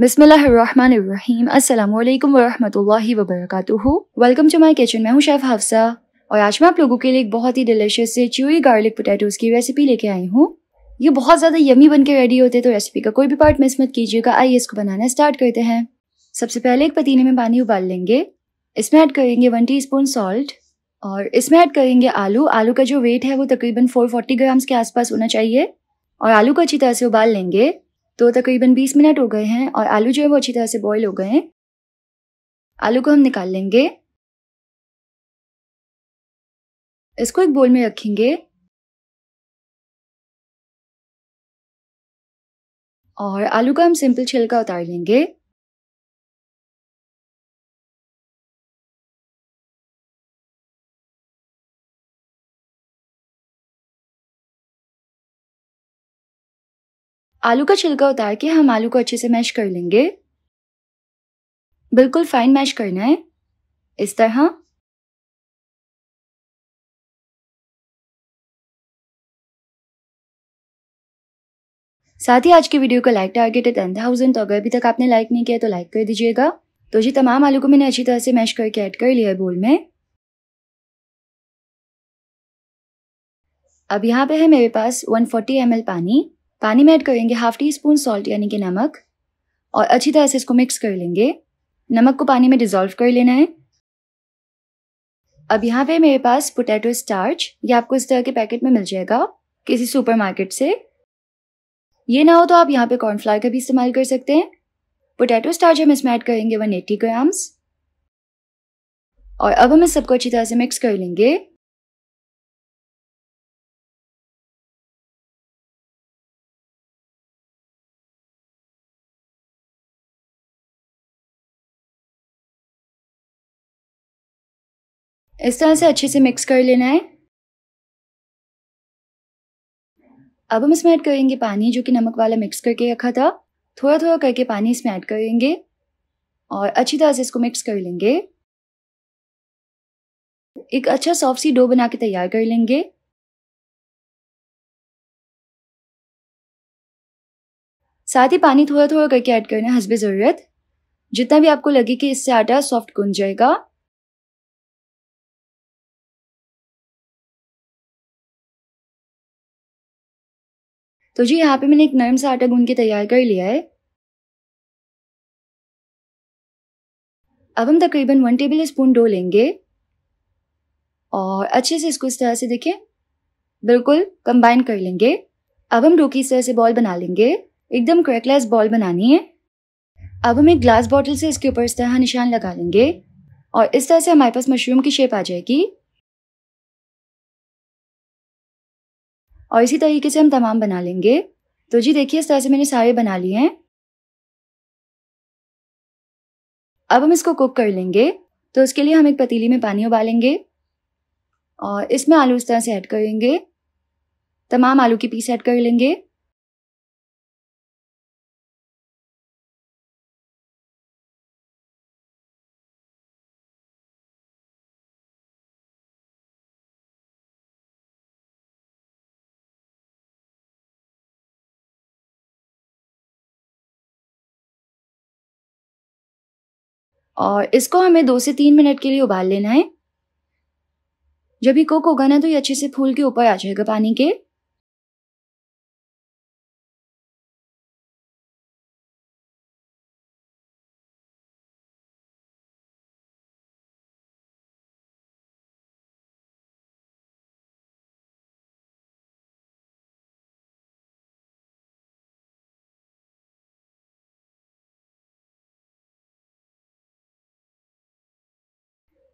बिसमीम अल्लाम वरहमल वबरक वेलकम टू माई किचन मैं हूँ शेफ़ हफ्सा और आज मैं आप लोगों के लिए एक बहुत ही डिलिशियस से च्यूई गार्लिक पोटैटोज की रेसिपी लेके आई हूँ ये बहुत ज़्यादा यमी बन के रेडी होते हैं तो रेसिपी का कोई भी पार्ट मिस मत कीजिएगा आइए इसको बनाना स्टार्ट करते हैं सबसे पहले एक पतीने में पानी उबाल लेंगे इसमें ऐड करेंगे वन टी स्पून सॉल्ट और इसमें ऐड करेंगे आलू आलू का जो वेट है वो तकरीबन फोर्टी ग्राम्स के आसपास होना चाहिए और आलू को अच्छी तरह से उबाल लेंगे तो तकरीबन 20 मिनट हो गए हैं और आलू जो है वो अच्छी तरह से बॉईल हो गए हैं आलू को हम निकाल लेंगे इसको एक बोल में रखेंगे और आलू का हम सिंपल छिलका उतार लेंगे आलू का छिलका उतार के हम आलू को अच्छे से मैश कर लेंगे बिल्कुल फाइन मैश करना है इस तरह साथ ही आज की वीडियो का लाइक टारगेट है टेन थाउजेंड तो अगर अभी तक आपने लाइक नहीं किया तो लाइक कर दीजिएगा तो जी तमाम आलू को मैंने अच्छी तरह से मैश करके ऐड कर लिया है बोल में अब यहाँ पे है मेरे पास 140 ml पानी पानी में ऐड करेंगे हाफ टी स्पून सॉल्ट यानी कि नमक और अच्छी तरह से इसको मिक्स कर लेंगे नमक को पानी में डिजोल्व कर लेना है अब यहाँ पे मेरे पास पोटैटो स्टार्च ये आपको इस तरह के पैकेट में मिल जाएगा किसी सुपरमार्केट से ये ना हो तो आप यहाँ पे कॉर्नफ्लावर का भी इस्तेमाल कर सकते हैं पोटैटो स्टार्च हम इसमें ऐड करेंगे वन एट्टी ग्राम्स और अब हम इस सबको अच्छी तरह से मिक्स कर लेंगे इस तरह से अच्छे से मिक्स कर लेना है अब हम इसमें ऐड करेंगे पानी जो कि नमक वाला मिक्स करके रखा था थोड़ा थोड़ा करके पानी इसमें ऐड करेंगे और अच्छी तरह से इसको मिक्स कर लेंगे एक अच्छा सॉफ्ट सी डो बना के तैयार कर लेंगे साथ ही पानी थोड़ा थोड़ा करके ऐड करना है हसबे ज़रूरत जितना भी आपको लगे कि इससे आटा सॉफ्ट गुन जाएगा तो जी यहाँ पे मैंने एक नरम सा आटा गूंद के तैयार कर लिया है अब हम तकरीबन वन टेबल स्पून डो लेंगे और अच्छे से इसको इस तरह से देखें बिल्कुल कंबाइन कर लेंगे अब हम डो की इस तरह से बॉल बना लेंगे एकदम क्रैकलेस बॉल बनानी है अब हम एक ग्लास बॉटल से इसके ऊपर इस तरह निशान लगा लेंगे और इस तरह से हमारे पास मशरूम की शेप आ जाएगी और इसी तरीके से हम तमाम बना लेंगे तो जी देखिए इस तरह से मैंने सारे बना लिए हैं अब हम इसको कुक कर लेंगे तो उसके लिए हम एक पतीली में पानी उबालेंगे और इसमें आलू इस तरह से ऐड करेंगे तमाम आलू की पीस ऐड कर लेंगे और इसको हमें दो से तीन मिनट के लिए उबाल लेना है जब ये कुक होगा ना तो ये अच्छे से फूल के ऊपर आ जाएगा पानी के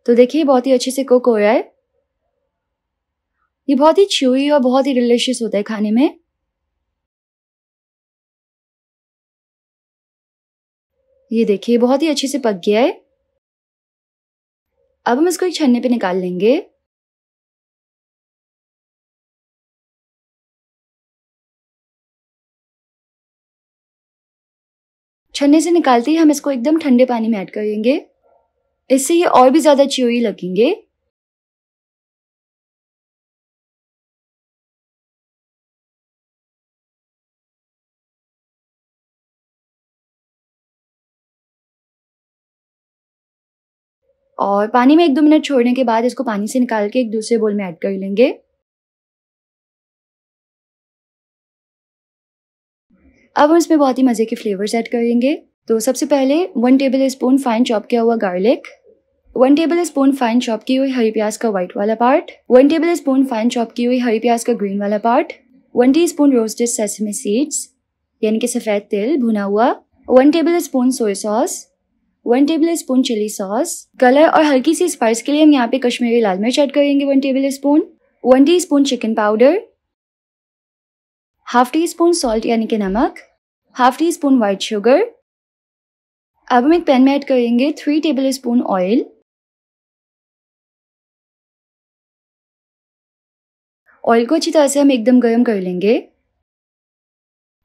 तो देखिए बहुत ही अच्छे से कुक हो रहा है ये बहुत ही च्यूई और बहुत ही डिलिशियस होता है खाने में ये देखिए बहुत ही अच्छे से पक गया है अब हम इसको एक छन्ने पे निकाल लेंगे छन्ने से निकालते ही हम इसको एकदम ठंडे पानी में ऐड करेंगे इससे ये और भी ज़्यादा चियोई लगेंगे और पानी में एक दो मिनट छोड़ने के बाद इसको पानी से निकाल के एक दूसरे बोल में ऐड कर लेंगे अब हम इसमें बहुत ही मज़े के फ्लेवर्स ऐड करेंगे तो सबसे पहले one tablespoon fine chop किया हुआ garlic one tablespoon fine chop की हुई हरी प्याज का व्हाइट वाला part one tablespoon fine chop की हुई हरी प्याज का ग्रीन वाला part one teaspoon roasted sesame seeds यानी कि सफ़ेद तिल भुना हुआ one tablespoon soya sauce one tablespoon chilli sauce colour और हल्की सी स्पाइस के लिए हम यहाँ पे कश्मीरी लाल मिर्च ऐड करेंगे one tablespoon one teaspoon chicken powder half teaspoon salt यानी कि नमक half teaspoon white sugar अब हम एक पैन में ऐड करेंगे three tablespoon oil oil को अच्छी तरह से हम एकदम गर्म कर लेंगे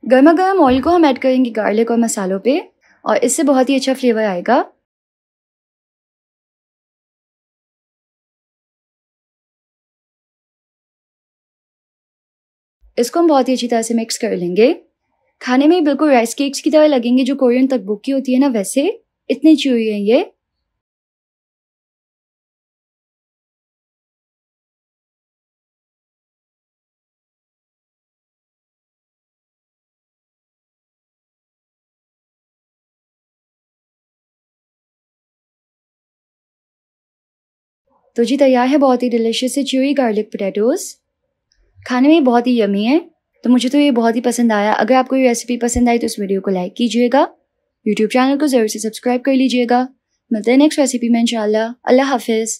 गर्मा गर्म ऑयल को हम ऐड करेंगे गार्लिक और मसालों पे और इससे बहुत ही अच्छा फ्लेवर आएगा इसको हम बहुत ही अच्छी तरह से मिक्स कर लेंगे खाने में बिल्कुल राइस केक्स की तरह लगेंगे जो कोरियन की होती है ना वैसे इतने चुई हैं ये तो जी तैयार है बहुत ही डिलिशियस से च्यूई गार्लिक पोटैटोस खाने में बहुत ही यमी है तो मुझे तो ये बहुत ही पसंद आया अगर आपको ये रेसिपी पसंद आई तो इस वीडियो को लाइक कीजिएगा यूट्यूब चैनल को ज़रूर से सब्सक्राइब कर लीजिएगा मिलते हैं नेक्स्ट रेसिपी में इंशाल्लाह अल्लाह हाफिज़